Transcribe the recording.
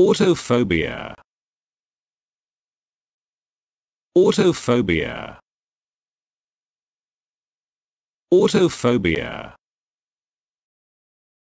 Autophobia. Autophobia. Autophobia.